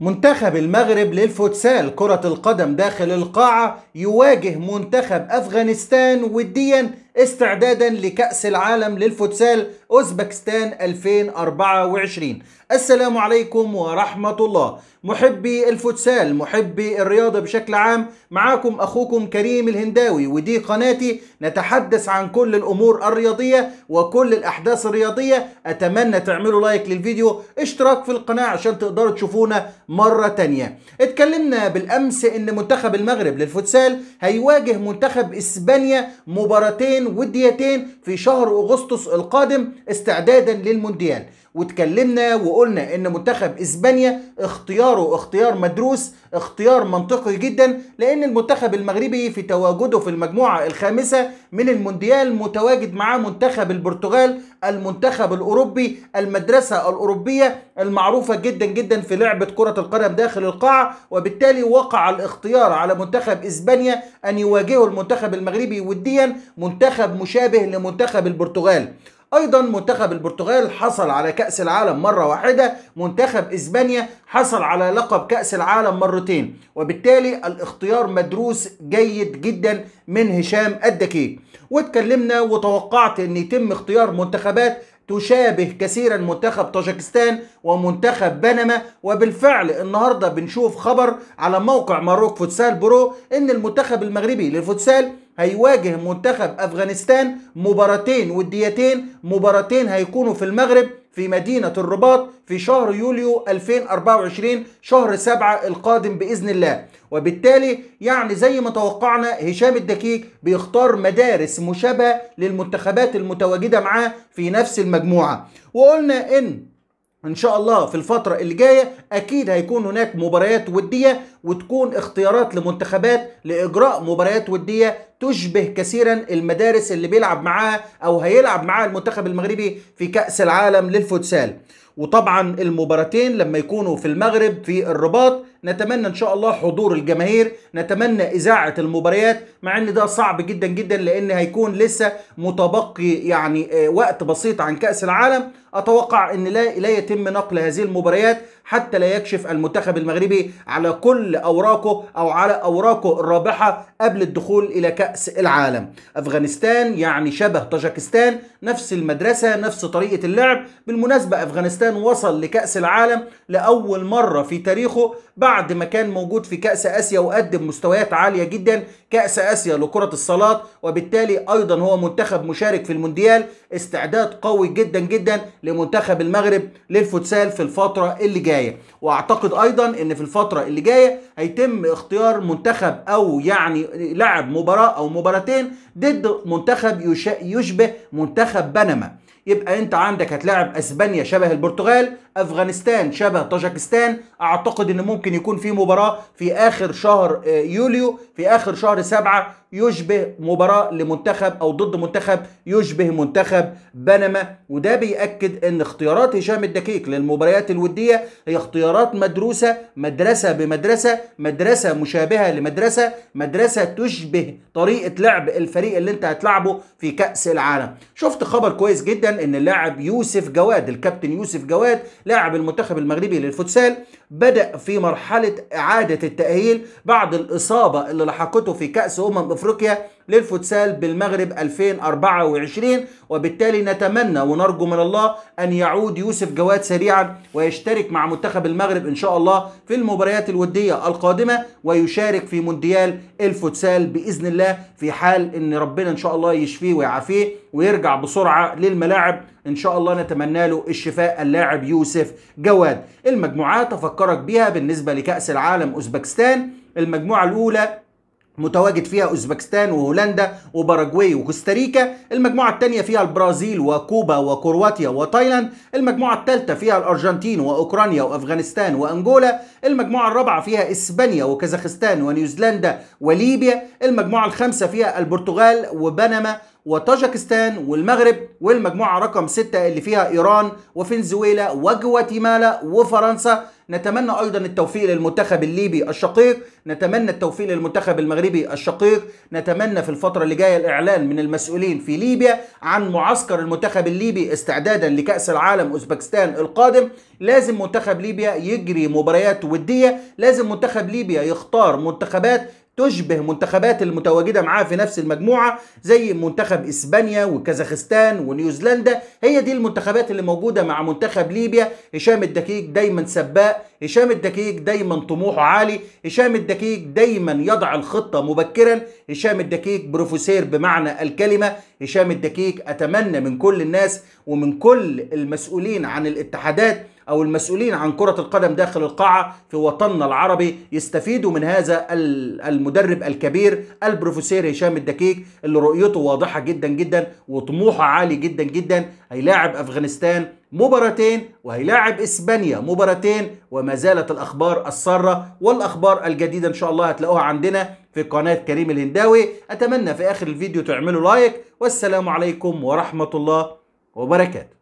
منتخب المغرب للفوتسال كرة القدم داخل القاعة يواجه منتخب أفغانستان وديا استعدادا لكأس العالم للفوتسال أوزبكستان 2024 السلام عليكم ورحمة الله محبي الفوتسال محبي الرياضة بشكل عام معاكم أخوكم كريم الهنداوي ودي قناتي نتحدث عن كل الأمور الرياضية وكل الأحداث الرياضية أتمنى تعملوا لايك للفيديو اشتراك في القناة عشان تقدروا تشوفونا مرة تانية اتكلمنا بالأمس إن منتخب المغرب للفوتسال هيواجه منتخب إسبانيا مباراتين وديتين في شهر أغسطس القادم استعدادا للمونديال واتكلمنا وقلنا ان منتخب اسبانيا اختياره اختيار مدروس اختيار منطقي جدا لان المنتخب المغربي في تواجده في المجموعه الخامسه من المونديال متواجد مع منتخب البرتغال المنتخب الاوروبي المدرسه الاوروبيه المعروفه جدا جدا في لعبه كره القدم داخل القاعه وبالتالي وقع الاختيار على منتخب اسبانيا ان يواجهه المنتخب المغربي وديا منتخب مشابه لمنتخب البرتغال ايضا منتخب البرتغال حصل على كاس العالم مره واحده منتخب اسبانيا حصل على لقب كاس العالم مرتين وبالتالي الاختيار مدروس جيد جدا من هشام الدكيك واتكلمنا وتوقعت ان يتم اختيار منتخبات تشابه كثيرا منتخب طاجكستان ومنتخب بنما وبالفعل النهارده بنشوف خبر على موقع ماروك فوتسال برو ان المنتخب المغربي للفوتسال هيواجه منتخب أفغانستان مباراتين وديتين مباراتين هيكونوا في المغرب في مدينة الرباط في شهر يوليو 2024 شهر 7 القادم بإذن الله وبالتالي يعني زي ما توقعنا هشام الدكيك بيختار مدارس مشابهة للمنتخبات المتواجدة معاه في نفس المجموعة وقلنا إن ان شاء الله في الفترة اللي جاية اكيد هيكون هناك مباريات ودية وتكون اختيارات لمنتخبات لاجراء مباريات ودية تشبه كثيرا المدارس اللي بيلعب معاها او هيلعب معاها المنتخب المغربي في كاس العالم للفوتسال وطبعا المباراتين لما يكونوا في المغرب في الرباط نتمنى ان شاء الله حضور الجماهير نتمنى اذاعه المباريات مع ان ده صعب جدا جدا لان هيكون لسه متبقي يعني آه، وقت بسيط عن كاس العالم اتوقع ان لا لا يتم نقل هذه المباريات حتى لا يكشف المنتخب المغربي على كل اوراقه او على اوراقه الرابحه قبل الدخول الى كأس كأس العالم أفغانستان يعني شبه طاجكستان نفس المدرسة نفس طريقة اللعب بالمناسبة أفغانستان وصل لكأس العالم لأول مرة في تاريخه بعد ما كان موجود في كأس آسيا وقدم مستويات عالية جدا كأس آسيا لكرة الصالات وبالتالي أيضا هو منتخب مشارك في المونديال استعداد قوي جدا جدا لمنتخب المغرب للفوتسال في الفترة اللي جاية وأعتقد أيضا أن في الفترة اللي جاية هيتم اختيار منتخب أو يعني لعب مباراة او مباراتين ضد منتخب يشبه منتخب بنما يبقى انت عندك هتلاعب اسبانيا شبه البرتغال افغانستان شبه طاجكستان اعتقد ان ممكن يكون في مباراه في اخر شهر آه، يوليو في اخر شهر سبعة يشبه مباراة لمنتخب أو ضد منتخب يشبه منتخب بنما وده بيأكد أن اختيارات هشام الدكيك للمباريات الودية هي اختيارات مدروسة مدرسة بمدرسة مدرسة مشابهة لمدرسة مدرسة تشبه طريقة لعب الفريق اللي أنت هتلعبه في كأس العالم شفت خبر كويس جدا أن اللاعب يوسف جواد الكابتن يوسف جواد لاعب المنتخب المغربي للفوتسال بدأ في مرحلة إعادة التأهيل بعد الإصابة اللي لحقته في كأس أمم افريقيا للفوتسال بالمغرب 2024 وبالتالي نتمنى ونرجو من الله ان يعود يوسف جواد سريعا ويشترك مع منتخب المغرب ان شاء الله في المباريات الوديه القادمه ويشارك في مونديال الفوتسال باذن الله في حال ان ربنا ان شاء الله يشفيه ويعافيه ويرجع بسرعه للملاعب ان شاء الله نتمنى له الشفاء اللاعب يوسف جواد المجموعات افكرك بيها بالنسبه لكاس العالم اوزبكستان المجموعه الاولى متواجد فيها اوزبكستان وهولندا وباراجواي وكوستاريكا المجموعه الثانيه فيها البرازيل وكوبا وكرواتيا وتايلاند المجموعه الثالثه فيها الارجنتين واوكرانيا وافغانستان وانجولا المجموعه الرابعه فيها اسبانيا وكازاخستان ونيوزيلندا وليبيا المجموعه الخامسه فيها البرتغال وبنما وطاجكستان والمغرب والمجموعة رقم 6 اللي فيها إيران وفنزويلا وجواتيمالا وفرنسا نتمنى أيضا التوفيق للمنتخب الليبي الشقيق نتمنى التوفيق للمنتخب المغربي الشقيق نتمنى في الفترة اللي جاية الإعلان من المسؤولين في ليبيا عن معسكر المنتخب الليبي استعدادا لكأس العالم أوزبكستان القادم لازم منتخب ليبيا يجري مباريات ودية لازم منتخب ليبيا يختار منتخبات تشبه منتخبات المتواجدة معاه في نفس المجموعة زي منتخب إسبانيا وكازاخستان ونيوزيلندا هي دي المنتخبات اللي موجودة مع منتخب ليبيا هشام الدكيك دايما سباق هشام الدكيك دايما طموحه عالي هشام الدكيك دايما يضع الخطة مبكرا هشام الدكيك بروفيسير بمعنى الكلمة هشام الدكيك أتمنى من كل الناس ومن كل المسؤولين عن الاتحادات أو المسؤولين عن كرة القدم داخل القاعة في وطننا العربي يستفيدوا من هذا المدرب الكبير البروفيسور هشام الدكيك اللي رؤيته واضحة جدا جدا وطموحه عالي جدا جدا هيلاعب أفغانستان مباراتين وهيلاعب اسبانيا مباراتين وما زالت الاخبار الساره والاخبار الجديده ان شاء الله هتلاقوها عندنا في قناه كريم الهنداوي اتمنى في اخر الفيديو تعملوا لايك والسلام عليكم ورحمه الله وبركاته